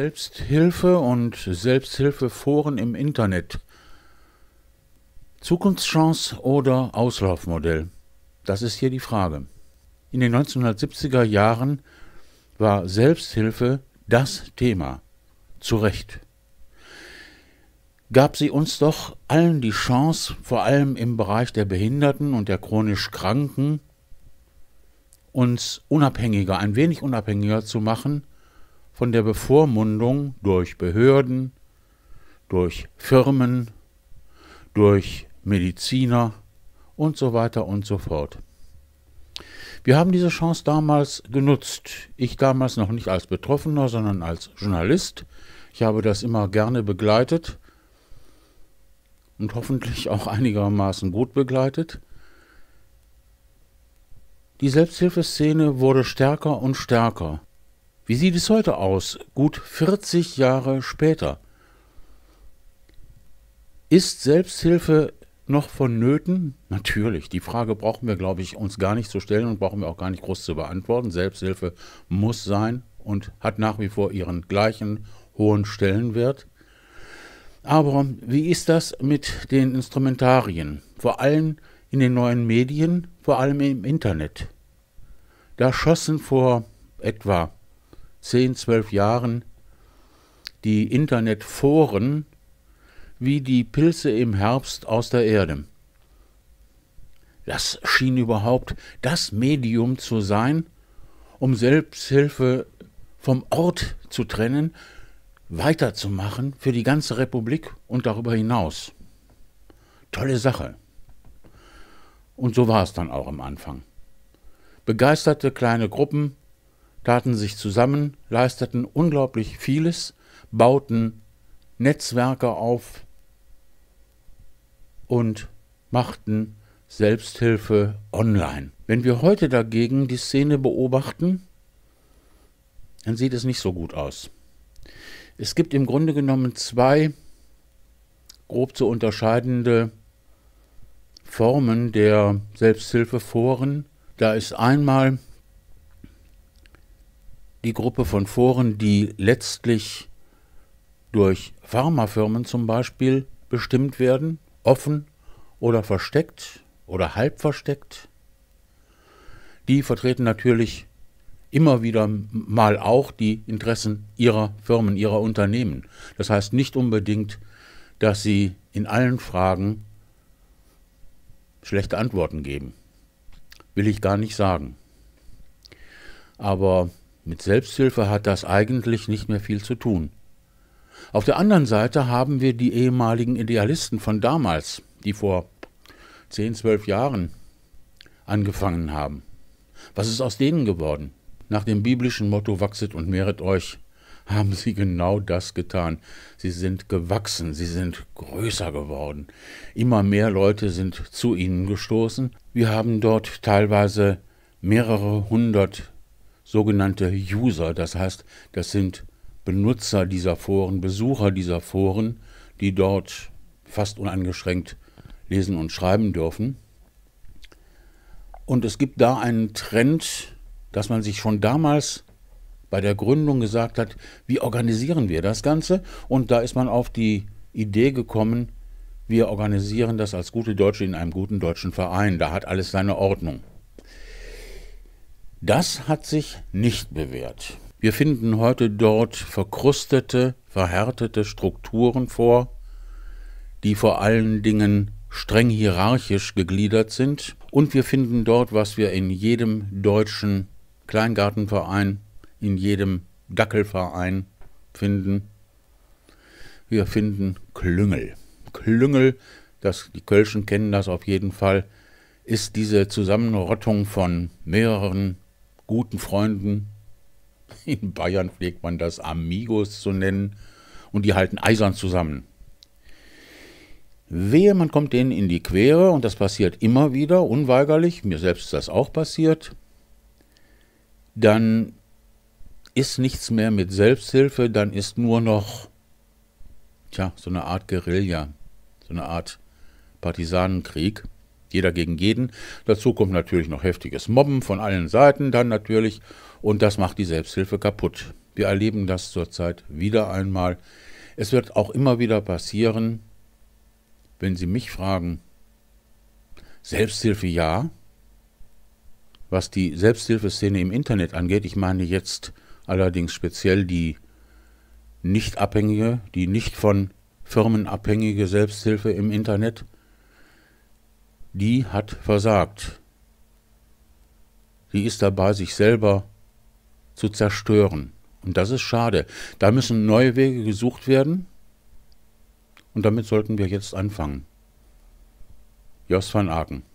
Selbsthilfe und Selbsthilfeforen im Internet. Zukunftschance oder Auslaufmodell? Das ist hier die Frage. In den 1970er Jahren war Selbsthilfe das Thema. Zu Recht. Gab sie uns doch allen die Chance, vor allem im Bereich der Behinderten und der chronisch Kranken, uns unabhängiger, ein wenig unabhängiger zu machen von der Bevormundung durch Behörden, durch Firmen, durch Mediziner und so weiter und so fort. Wir haben diese Chance damals genutzt. Ich damals noch nicht als Betroffener, sondern als Journalist. Ich habe das immer gerne begleitet und hoffentlich auch einigermaßen gut begleitet. Die Selbsthilfeszene wurde stärker und stärker. Wie sieht es heute aus, gut 40 Jahre später? Ist Selbsthilfe noch vonnöten? Natürlich. Die Frage brauchen wir, glaube ich, uns gar nicht zu stellen und brauchen wir auch gar nicht groß zu beantworten. Selbsthilfe muss sein und hat nach wie vor ihren gleichen hohen Stellenwert. Aber wie ist das mit den Instrumentarien? Vor allem in den neuen Medien, vor allem im Internet. Da schossen vor etwa zehn, zwölf Jahren die Internetforen wie die Pilze im Herbst aus der Erde. Das schien überhaupt das Medium zu sein, um Selbsthilfe vom Ort zu trennen, weiterzumachen für die ganze Republik und darüber hinaus. Tolle Sache. Und so war es dann auch am Anfang. Begeisterte kleine Gruppen taten sich zusammen, leisteten unglaublich vieles, bauten Netzwerke auf und machten Selbsthilfe online. Wenn wir heute dagegen die Szene beobachten, dann sieht es nicht so gut aus. Es gibt im Grunde genommen zwei grob zu unterscheidende Formen der Selbsthilfeforen. Da ist einmal die Gruppe von Foren, die letztlich durch Pharmafirmen zum Beispiel bestimmt werden, offen oder versteckt oder halb versteckt. Die vertreten natürlich immer wieder mal auch die Interessen ihrer Firmen, ihrer Unternehmen. Das heißt nicht unbedingt, dass sie in allen Fragen schlechte Antworten geben. Will ich gar nicht sagen. Aber mit Selbsthilfe hat das eigentlich nicht mehr viel zu tun. Auf der anderen Seite haben wir die ehemaligen Idealisten von damals, die vor 10, 12 Jahren angefangen haben. Was ist aus denen geworden? Nach dem biblischen Motto wachset und mehret euch, haben sie genau das getan. Sie sind gewachsen, sie sind größer geworden. Immer mehr Leute sind zu ihnen gestoßen. Wir haben dort teilweise mehrere hundert sogenannte User, das heißt, das sind Benutzer dieser Foren, Besucher dieser Foren, die dort fast uneingeschränkt lesen und schreiben dürfen. Und es gibt da einen Trend, dass man sich schon damals bei der Gründung gesagt hat, wie organisieren wir das Ganze? Und da ist man auf die Idee gekommen, wir organisieren das als gute Deutsche in einem guten deutschen Verein. Da hat alles seine Ordnung. Das hat sich nicht bewährt. Wir finden heute dort verkrustete, verhärtete Strukturen vor, die vor allen Dingen streng hierarchisch gegliedert sind. Und wir finden dort, was wir in jedem deutschen Kleingartenverein, in jedem Dackelverein finden. Wir finden Klüngel. Klüngel, das, die Kölschen kennen das auf jeden Fall, ist diese Zusammenrottung von mehreren guten Freunden. In Bayern pflegt man das Amigos zu nennen und die halten eisern zusammen. Wehe, man kommt denen in die Quere und das passiert immer wieder, unweigerlich, mir selbst ist das auch passiert, dann ist nichts mehr mit Selbsthilfe, dann ist nur noch, tja, so eine Art Guerilla, so eine Art Partisanenkrieg. Jeder gegen jeden. Dazu kommt natürlich noch heftiges Mobben von allen Seiten dann natürlich. Und das macht die Selbsthilfe kaputt. Wir erleben das zurzeit wieder einmal. Es wird auch immer wieder passieren, wenn Sie mich fragen, Selbsthilfe ja. Was die Selbsthilfeszene im Internet angeht, ich meine jetzt allerdings speziell die nicht abhängige, die nicht von Firmen abhängige Selbsthilfe im Internet, die hat versagt. Sie ist dabei, sich selber zu zerstören. Und das ist schade. Da müssen neue Wege gesucht werden. Und damit sollten wir jetzt anfangen. Jos van Aken.